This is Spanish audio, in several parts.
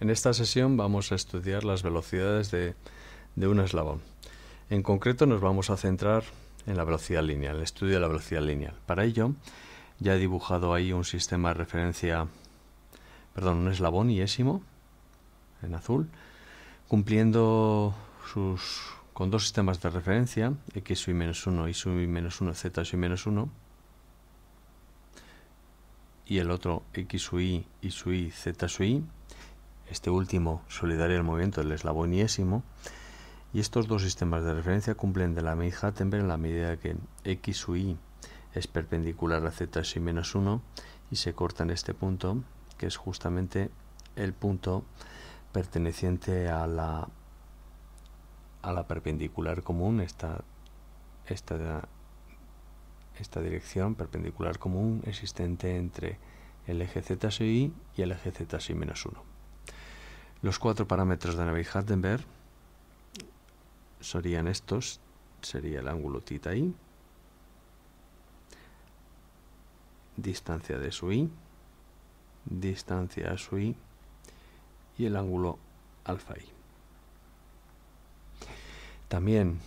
En esta sesión vamos a estudiar las velocidades de, un eslabón. En concreto nos vamos a centrar en la velocidad lineal, el estudio de la velocidad lineal. Para ello ya he dibujado ahí un sistema de referencia, perdón, un eslabón yésimo en azul, cumpliendo sus, con dos sistemas de referencia, x y menos 1 y sub menos 1, z y menos 1, y el otro x y y sub z sub este último solidario el movimiento del yésimo. y estos dos sistemas de referencia cumplen de la medida Hattenberg en la medida que x y es perpendicular a z y menos 1 y se corta en este punto, que es justamente el punto perteneciente a la, a la perpendicular común, esta, esta, esta dirección perpendicular común existente entre el eje z y y el eje z y menos 1. Los cuatro parámetros de Navier-Hardenberg serían estos, sería el ángulo Tita i, distancia de su i, distancia a su i y el ángulo alfa i. También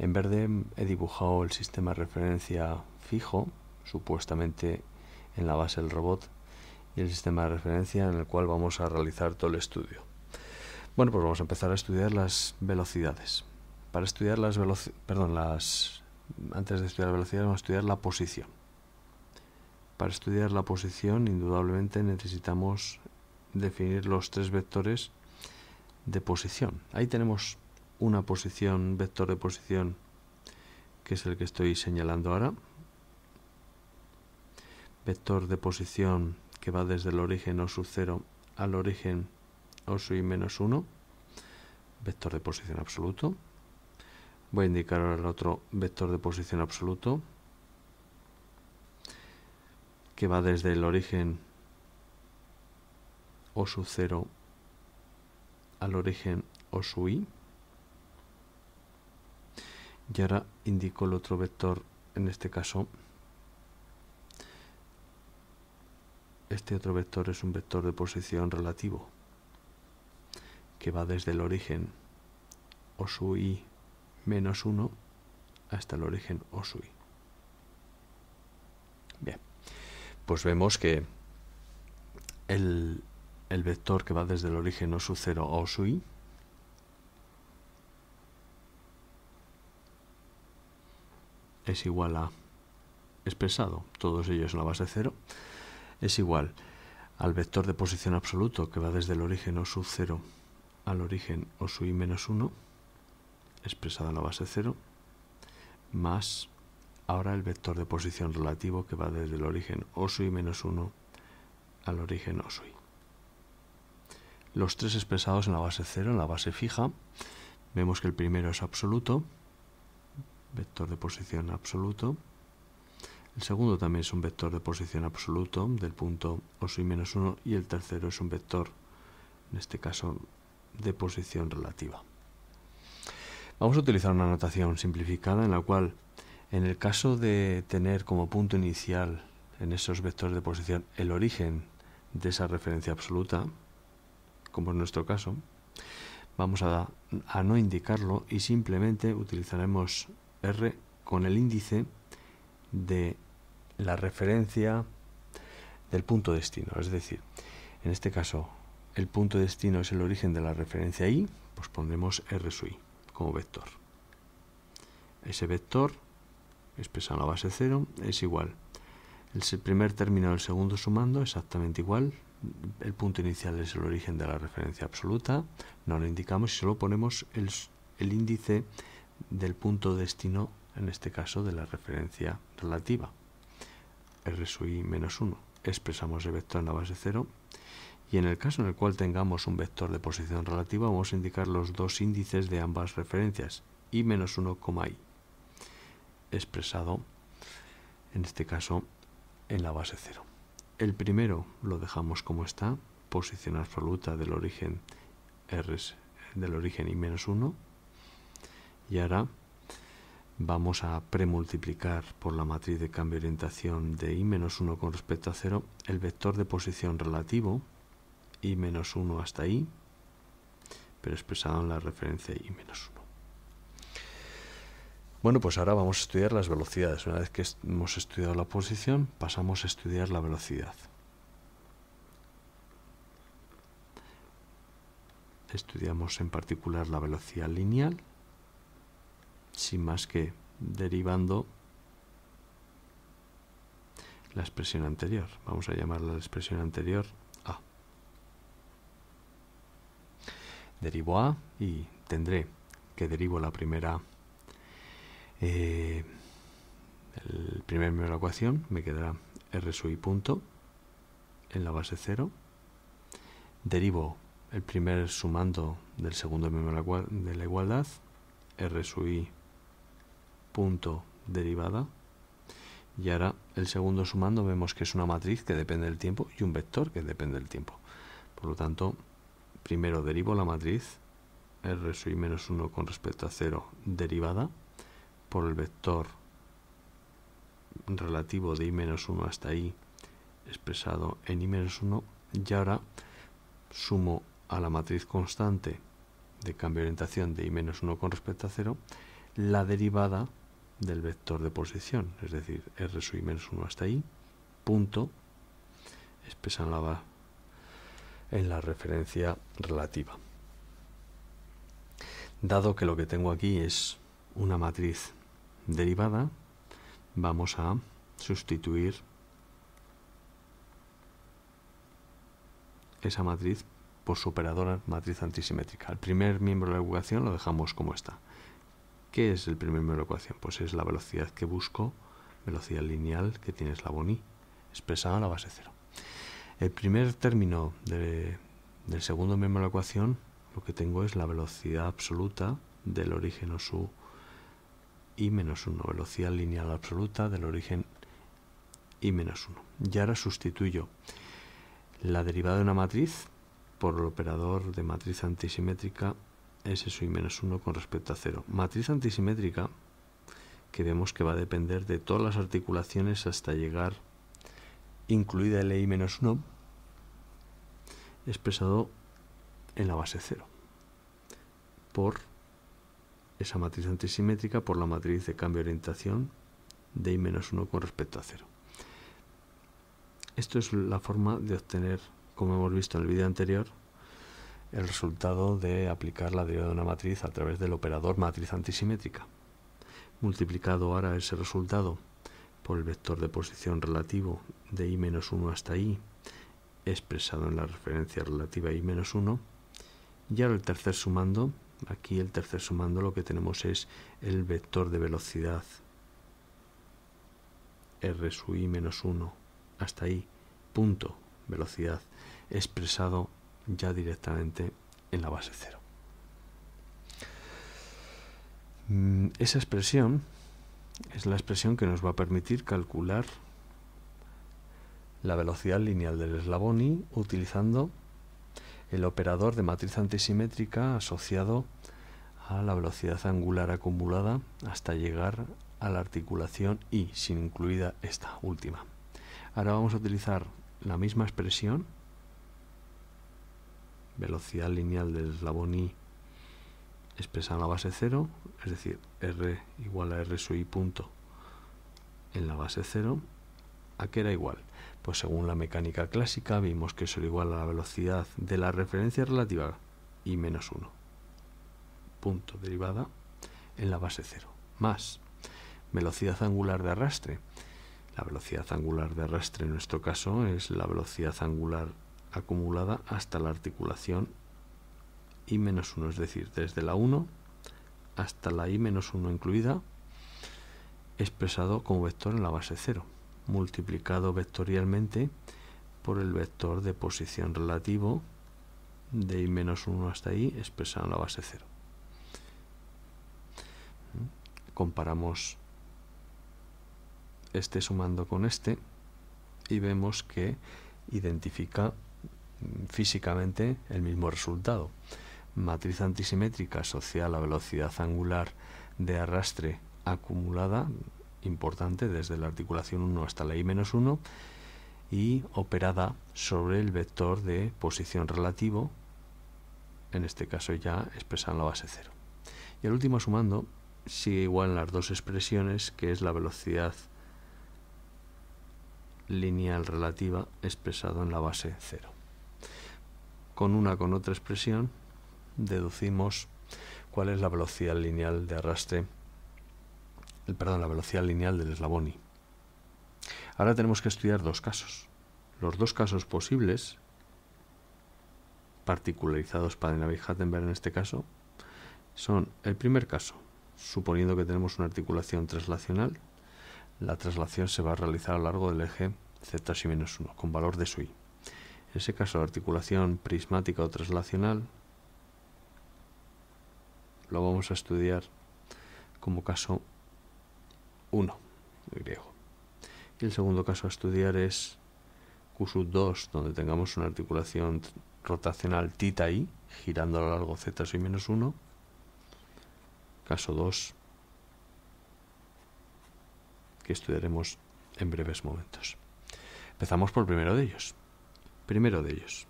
en verde he dibujado el sistema de referencia fijo, supuestamente en la base del robot, y el sistema de referencia en el cual vamos a realizar todo el estudio. Bueno, pues vamos a empezar a estudiar las velocidades. Para estudiar las velocidades, perdón, las antes de estudiar la velocidad vamos a estudiar la posición. Para estudiar la posición, indudablemente necesitamos definir los tres vectores de posición. Ahí tenemos una posición, vector de posición, que es el que estoy señalando ahora. Vector de posición que va desde el origen o sub 0 al origen o i menos 1, vector de posición absoluto. Voy a indicar ahora el otro vector de posición absoluto, que va desde el origen o su 0 al origen o su i. Y ahora indico el otro vector, en este caso, este otro vector es un vector de posición relativo que va desde el origen osui menos 1 hasta el origen osui. Bien, pues vemos que el, vector que va desde el origen osu 0 a osui es igual a expresado, todos ellos en la base 0, es igual al vector de posición absoluto que va desde el origen osu 0 al origen o su i menos 1, expresado en la base 0, más ahora el vector de posición relativo que va desde el origen o i menos 1 al origen o i. Los tres expresados en la base 0, en la base fija, vemos que el primero es absoluto, vector de posición absoluto, el segundo también es un vector de posición absoluto del punto o i menos 1 y el tercero es un vector, en este caso de posición relativa. Vamos a utilizar una notación simplificada en la cual, en el caso de tener como punto inicial en esos vectores de posición el origen de esa referencia absoluta, como en nuestro caso, vamos a, a no indicarlo y simplemente utilizaremos R con el índice de la referencia del punto destino, es decir, en este caso el punto de destino es el origen de la referencia i, pues pondremos r i como vector. Ese vector, expresado en la base 0, es igual. El primer término del segundo sumando exactamente igual. El punto inicial es el origen de la referencia absoluta. No lo indicamos y solo ponemos el, índice del punto de destino, en este caso de la referencia relativa, r i menos 1 expresamos el vector en la base 0 y en el caso en el cual tengamos un vector de posición relativa vamos a indicar los dos índices de ambas referencias y menos 1, i expresado en este caso en la base 0. El primero lo dejamos como está, posición absoluta del origen R del origen y menos 1 y ahora vamos a premultiplicar por la matriz de cambio de orientación de i menos 1 con respecto a 0 el vector de posición relativo i menos 1 hasta i, pero expresado en la referencia i menos 1. Bueno, pues ahora vamos a estudiar las velocidades. Una vez que hemos estudiado la posición, pasamos a estudiar la velocidad. Estudiamos en particular la velocidad lineal sin más que derivando la expresión anterior. Vamos a llamar la expresión anterior A. Derivo A y tendré que derivo la primera eh, el primer miembro de la ecuación me quedará R sub i punto en la base 0 derivo el primer sumando del segundo miembro de la igualdad R sub i punto derivada. Y ahora el segundo sumando vemos que es una matriz que depende del tiempo y un vector que depende del tiempo. Por lo tanto, primero derivo la matriz r sub menos 1 con respecto a 0 derivada por el vector relativo de i menos 1 hasta i expresado en i menos 1 y ahora sumo a la matriz constante de cambio de orientación de i menos 1 con respecto a 0 la derivada del vector de posición, es decir, R sub menos 1 hasta ahí, punto, expresándola la en la referencia relativa. Dado que lo que tengo aquí es una matriz derivada, vamos a sustituir esa matriz por su operadora matriz antisimétrica. El primer miembro de la ecuación lo dejamos como está. ¿Qué es el primer miembro de la ecuación? Pues es la velocidad que busco, velocidad lineal que tiene eslabón y, expresada en la base 0. El primer término del segundo miembro de la ecuación lo que tengo es la velocidad absoluta del origen o su i menos 1, velocidad lineal absoluta del origen i menos 1. Y ahora sustituyo la derivada de una matriz por el operador de matriz antisimétrica es eso y menos 1 con respecto a 0. Matriz antisimétrica que vemos que va a depender de todas las articulaciones hasta llegar, incluida el i menos 1, expresado en la base 0, por esa matriz antisimétrica por la matriz de cambio de orientación de i menos 1 con respecto a 0. Esto es la forma de obtener, como hemos visto en el vídeo anterior, el resultado de aplicar la derivada de una matriz a través del operador matriz antisimétrica. Multiplicado ahora ese resultado por el vector de posición relativo de i-1 hasta i, expresado en la referencia relativa i-1, y ahora el tercer sumando, aquí el tercer sumando lo que tenemos es el vector de velocidad r sub i-1 hasta i, punto, velocidad, expresado ya directamente en la base cero. Mm, esa expresión es la expresión que nos va a permitir calcular la velocidad lineal del eslabón I utilizando el operador de matriz antisimétrica asociado a la velocidad angular acumulada hasta llegar a la articulación y, sin incluida esta última. Ahora vamos a utilizar la misma expresión velocidad lineal del eslabón i expresa en la base 0, es decir, r igual a r sub i punto en la base 0, ¿a qué era igual? Pues según la mecánica clásica vimos que eso era igual a la velocidad de la referencia relativa i menos 1, punto derivada en la base 0, más velocidad angular de arrastre. La velocidad angular de arrastre en nuestro caso es la velocidad angular acumulada hasta la articulación I-1, es decir, desde la 1 hasta la I-1 incluida, expresado como vector en la base 0, multiplicado vectorialmente por el vector de posición relativo de I-1 hasta I, expresado en la base 0. Comparamos este sumando con este y vemos que identifica físicamente el mismo resultado. Matriz antisimétrica asociada a la velocidad angular de arrastre acumulada, importante desde la articulación 1 hasta la I-1, y operada sobre el vector de posición relativo, en este caso ya expresado en la base 0. Y el último sumando sigue igual en las dos expresiones, que es la velocidad lineal relativa expresado en la base 0. Con una con otra expresión deducimos cuál es la velocidad lineal de arrastre, el, perdón, la velocidad lineal del eslabón I. Ahora tenemos que estudiar dos casos. Los dos casos posibles, particularizados para Navi-Hattenberg en este caso, son el primer caso, suponiendo que tenemos una articulación traslacional, la traslación se va a realizar a lo largo del eje z1, con valor de su i ese caso articulación prismática o traslacional, lo vamos a estudiar como caso 1 griego. Y el segundo caso a estudiar es q 2, donde tengamos una articulación rotacional tita i, girando a lo largo z y menos 1, caso 2, que estudiaremos en breves momentos. Empezamos por el primero de ellos. Primero de ellos.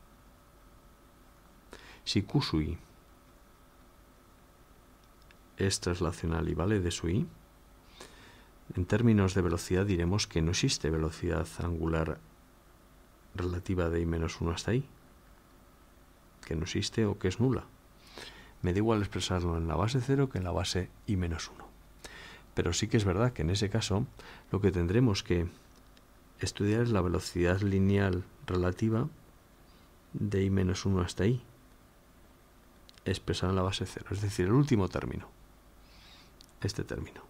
Si Q sub i es traslacional y vale de su i, en términos de velocidad diremos que no existe velocidad angular relativa de i menos 1 hasta i, que no existe o que es nula. Me da igual expresarlo en la base 0 que en la base i menos 1. Pero sí que es verdad que en ese caso lo que tendremos que estudiar es la velocidad lineal relativa de i menos 1 hasta i, expresada en la base 0, es decir, el último término, este término.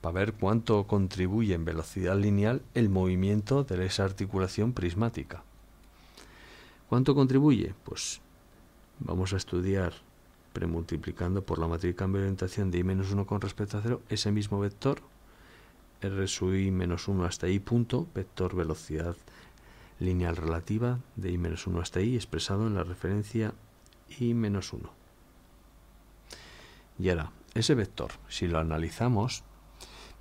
Para ver cuánto contribuye en velocidad lineal el movimiento de esa articulación prismática. ¿Cuánto contribuye? Pues vamos a estudiar premultiplicando por la matriz de cambio de orientación de i-1 con respecto a 0 ese mismo vector r i menos 1 hasta i punto, vector velocidad lineal relativa de i menos 1 hasta i expresado en la referencia i menos 1. Y ahora, ese vector, si lo analizamos,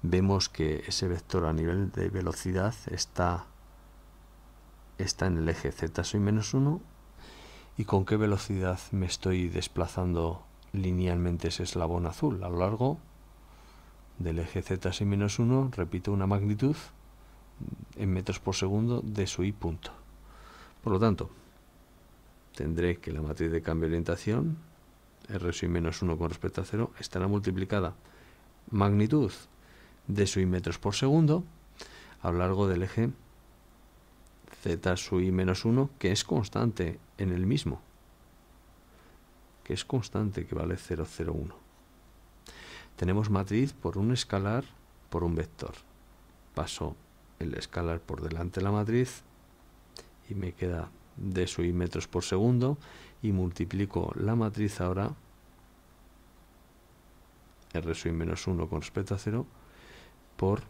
vemos que ese vector a nivel de velocidad está, está en el eje z i menos 1 y con qué velocidad me estoy desplazando linealmente ese eslabón azul a lo largo del eje Z y menos 1, repito, una magnitud en metros por segundo de su i punto. Por lo tanto, tendré que la matriz de cambio de orientación, R sin menos 1 con respecto a 0, estará multiplicada magnitud de su i metros por segundo a lo largo del eje z sub i menos 1, que es constante en el mismo, que es constante, que vale 0,01. Tenemos matriz por un escalar por un vector. Paso el escalar por delante de la matriz y me queda de sub metros por segundo y multiplico la matriz ahora r sub menos 1 con respecto a 0 por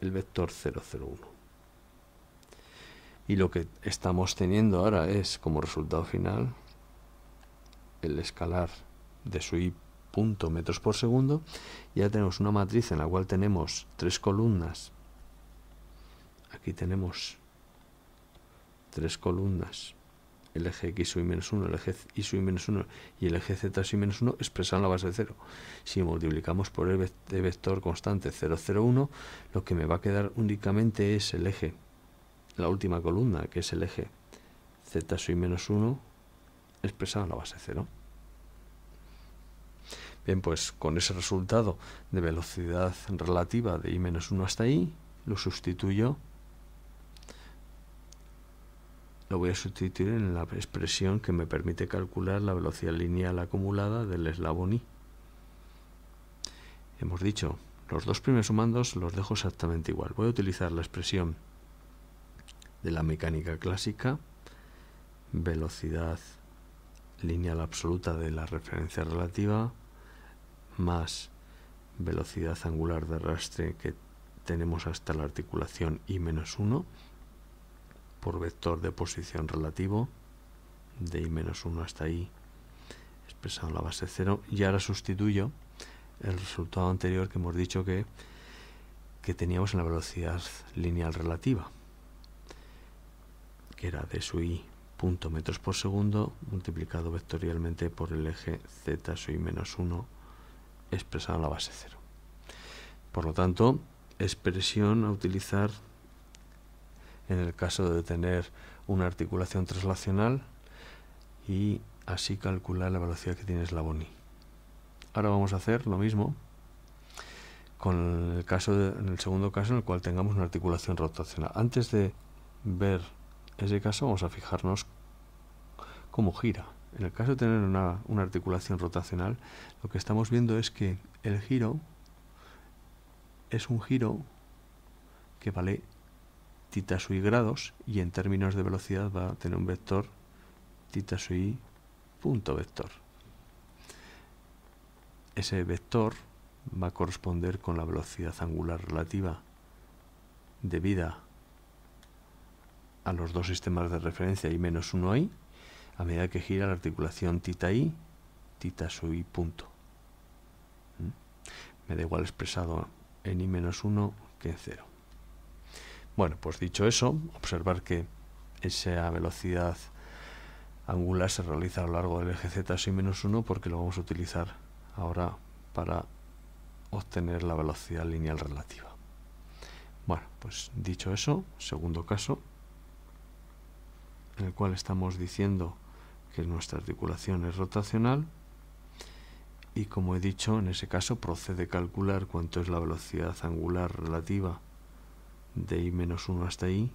el vector 1. y lo que estamos teniendo ahora es como resultado final el escalar de su i punto metros por segundo. Ya tenemos una matriz en la cual tenemos tres columnas. Aquí tenemos tres columnas. El eje x y menos 1, el eje y sub menos uno y el eje z y menos 1 expresado en la base de cero. Si multiplicamos por el vector constante 0, 1, lo que me va a quedar únicamente es el eje, la última columna, que es el eje z y menos 1 expresado en la base cero. Bien, pues con ese resultado de velocidad relativa de i-1 hasta i, lo sustituyo, lo voy a sustituir en la expresión que me permite calcular la velocidad lineal acumulada del eslabón i. Hemos dicho, los dos primeros sumandos los dejo exactamente igual. Voy a utilizar la expresión de la mecánica clásica, velocidad lineal absoluta de la referencia relativa, más velocidad angular de arrastre que tenemos hasta la articulación i menos 1 por vector de posición relativo de i menos 1 hasta i expresado en la base 0 y ahora sustituyo el resultado anterior que hemos dicho que, que teníamos en la velocidad lineal relativa que era de su i punto metros por segundo multiplicado vectorialmente por el eje z sub i menos 1 expresada en la base cero. Por lo tanto, expresión a utilizar en el caso de tener una articulación traslacional y así calcular la velocidad que tiene Slavoni. Ahora vamos a hacer lo mismo con el caso en el segundo caso en el cual tengamos una articulación rotacional. Antes de ver ese caso vamos a fijarnos cómo gira. En el caso de tener una, articulación rotacional, lo que estamos viendo es que el giro es un giro que vale tita sui grados y en términos de velocidad va a tener un vector tita sui punto vector. Ese vector va a corresponder con la velocidad angular relativa debida a los dos sistemas de referencia y menos uno i a medida que gira la articulación tita i, tita sub i punto. ¿Mm? Me da igual expresado en i menos 1 que en 0. Bueno, pues dicho eso, observar que esa velocidad angular se realiza a lo largo del eje z sub menos 1 porque lo vamos a utilizar ahora para obtener la velocidad lineal relativa. Bueno, pues dicho eso, segundo caso, en el cual estamos diciendo que nuestra articulación es rotacional, y como he dicho, en ese caso procede calcular cuánto es la velocidad angular relativa de i-1 hasta i,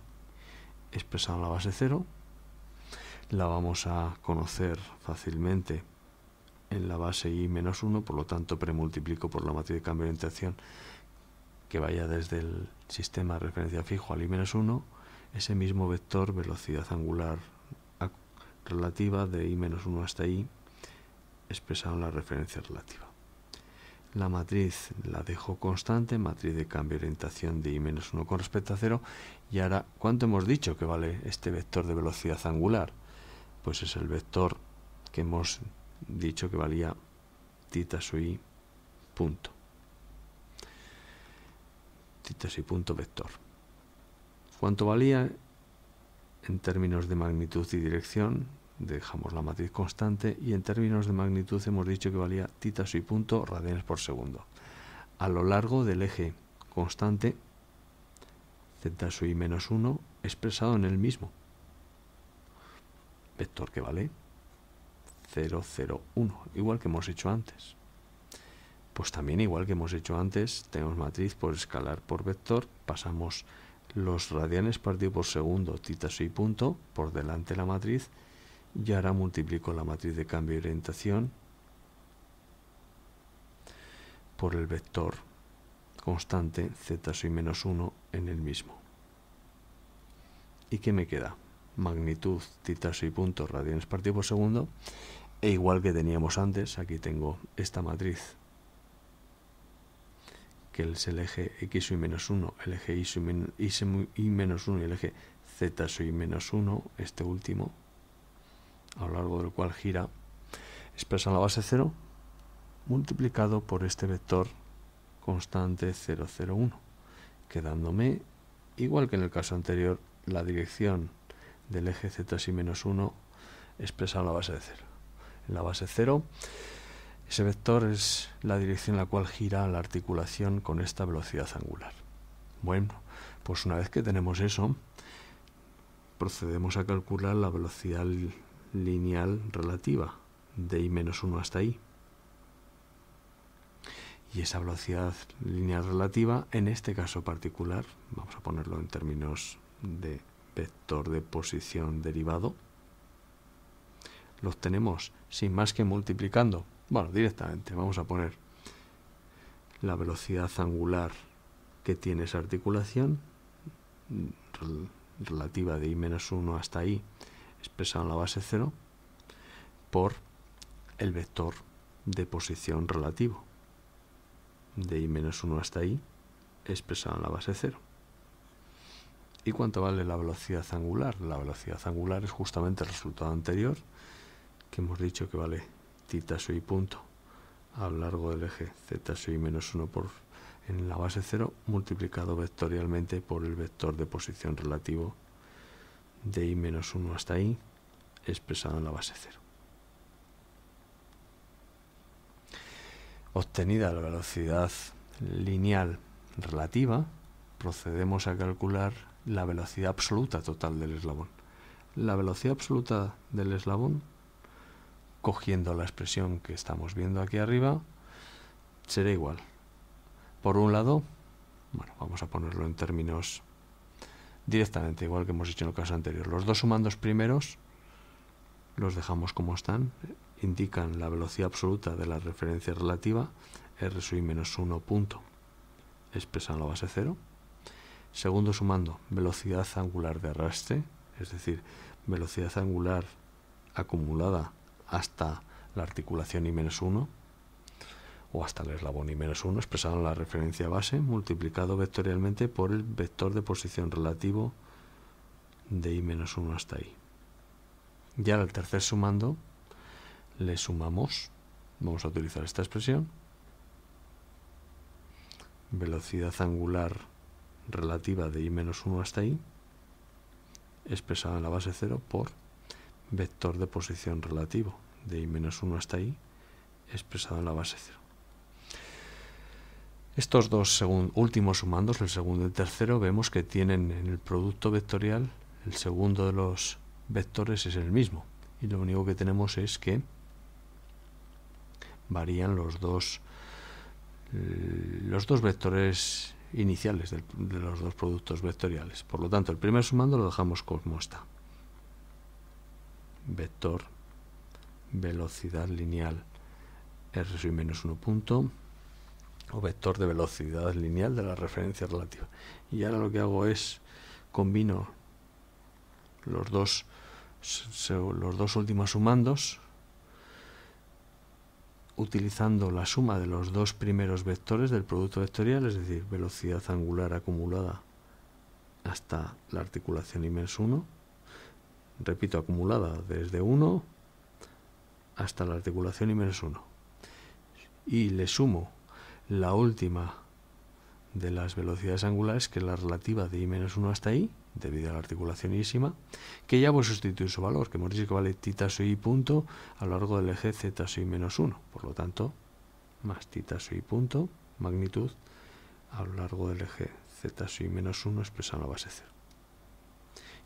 expresada en la base 0. La vamos a conocer fácilmente en la base i-1, por lo tanto premultiplico por la matriz de cambio de orientación que vaya desde el sistema de referencia fijo al i-1, ese mismo vector velocidad angular relativa de i-1 hasta i expresado en la referencia relativa. La matriz la dejo constante, matriz de cambio de orientación de i-1 con respecto a 0. Y ahora, ¿cuánto hemos dicho que vale este vector de velocidad angular? Pues es el vector que hemos dicho que valía tita su i punto. Tita su punto vector. ¿Cuánto valía? en términos de magnitud y dirección, dejamos la matriz constante y en términos de magnitud hemos dicho que valía tita y punto radianes por segundo. A lo largo del eje constante, z sub i menos 1 expresado en el mismo vector que vale 0, 0, 1, igual que hemos hecho antes. Pues también igual que hemos hecho antes, tenemos matriz por escalar por vector, pasamos los radianes partido por segundo tita y punto por delante de la matriz y ahora multiplico la matriz de cambio de orientación por el vector constante z soy menos 1 en el mismo. ¿Y qué me queda? Magnitud tita soy punto radianes partido por segundo e igual que teníamos antes, aquí tengo esta matriz que es el eje x y menos 1, el eje y y menos 1 y el eje z y menos 1, este último, a lo largo del cual gira, expresan la base 0 multiplicado por este vector constante 0, 0, 1, quedándome, igual que en el caso anterior, la dirección del eje z y menos 1 expresa la base de 0. En la base 0 ese vector es la dirección en la cual gira la articulación con esta velocidad angular. Bueno, pues una vez que tenemos eso, procedemos a calcular la velocidad lineal relativa de i-1 hasta i. Y esa velocidad lineal relativa, en este caso particular, vamos a ponerlo en términos de vector de posición derivado, lo obtenemos sin más que multiplicando bueno, directamente vamos a poner la velocidad angular que tiene esa articulación relativa de i-1 hasta i expresada en la base 0 por el vector de posición relativo de i-1 hasta i expresado en la base 0. ¿Y cuánto vale la velocidad angular? La velocidad angular es justamente el resultado anterior que hemos dicho que vale Tita y punto a lo largo del eje z y menos 1 por en la base 0 multiplicado vectorialmente por el vector de posición relativo de i menos 1 hasta i expresado en la base 0. Obtenida la velocidad lineal relativa, procedemos a calcular la velocidad absoluta total del eslabón. La velocidad absoluta del eslabón cogiendo la expresión que estamos viendo aquí arriba, será igual. Por un lado, bueno, vamos a ponerlo en términos directamente, igual que hemos hecho en el caso anterior. Los dos sumandos primeros los dejamos como están, indican la velocidad absoluta de la referencia relativa, R sub i menos 1 punto, expresan la base 0. Segundo sumando, velocidad angular de arrastre, es decir, velocidad angular acumulada hasta la articulación i menos 1 o hasta el eslabón i menos 1 expresado en la referencia base multiplicado vectorialmente por el vector de posición relativo de i menos 1 hasta i. ahora al tercer sumando le sumamos, vamos a utilizar esta expresión, velocidad angular relativa de i menos 1 hasta i expresada en la base 0 por vector de posición relativo de i-1 hasta i expresado en la base 0. Estos dos últimos sumandos, el segundo y el tercero, vemos que tienen en el producto vectorial el segundo de los vectores es el mismo y lo único que tenemos es que varían los dos los dos vectores iniciales de los dos productos vectoriales. Por lo tanto, el primer sumando lo dejamos como está vector velocidad lineal r' menos 1 punto o vector de velocidad lineal de la referencia relativa. Y ahora lo que hago es combino los dos, los dos últimos sumandos utilizando la suma de los dos primeros vectores del producto vectorial, es decir, velocidad angular acumulada hasta la articulación menos 1 repito, acumulada desde 1 hasta la articulación y menos 1. Y le sumo la última de las velocidades angulares, que es la relativa de i-1 hasta i, debido a la articulación ísima, que ya voy a sustituir su valor, que hemos dicho que vale tita y punto a lo largo del eje z menos 1. Por lo tanto, más tita y punto, magnitud, a lo largo del eje z menos 1 expresado en la base 0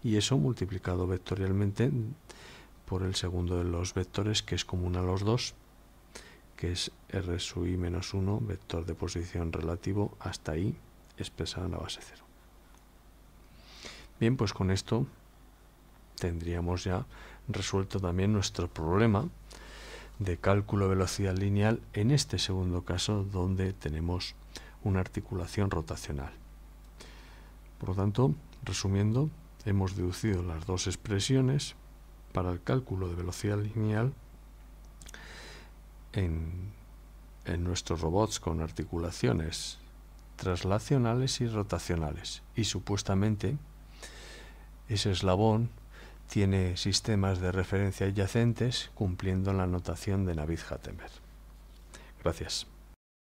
y eso multiplicado vectorialmente por el segundo de los vectores que es común a los dos, que es R sub i menos 1, vector de posición relativo hasta i, expresado en la base 0. Bien, pues con esto tendríamos ya resuelto también nuestro problema de cálculo de velocidad lineal en este segundo caso donde tenemos una articulación rotacional. Por lo tanto, resumiendo, Hemos deducido las dos expresiones para el cálculo de velocidad lineal en, nuestros robots con articulaciones traslacionales y rotacionales. Y supuestamente ese eslabón tiene sistemas de referencia adyacentes cumpliendo la notación de navid Hatemer. Gracias.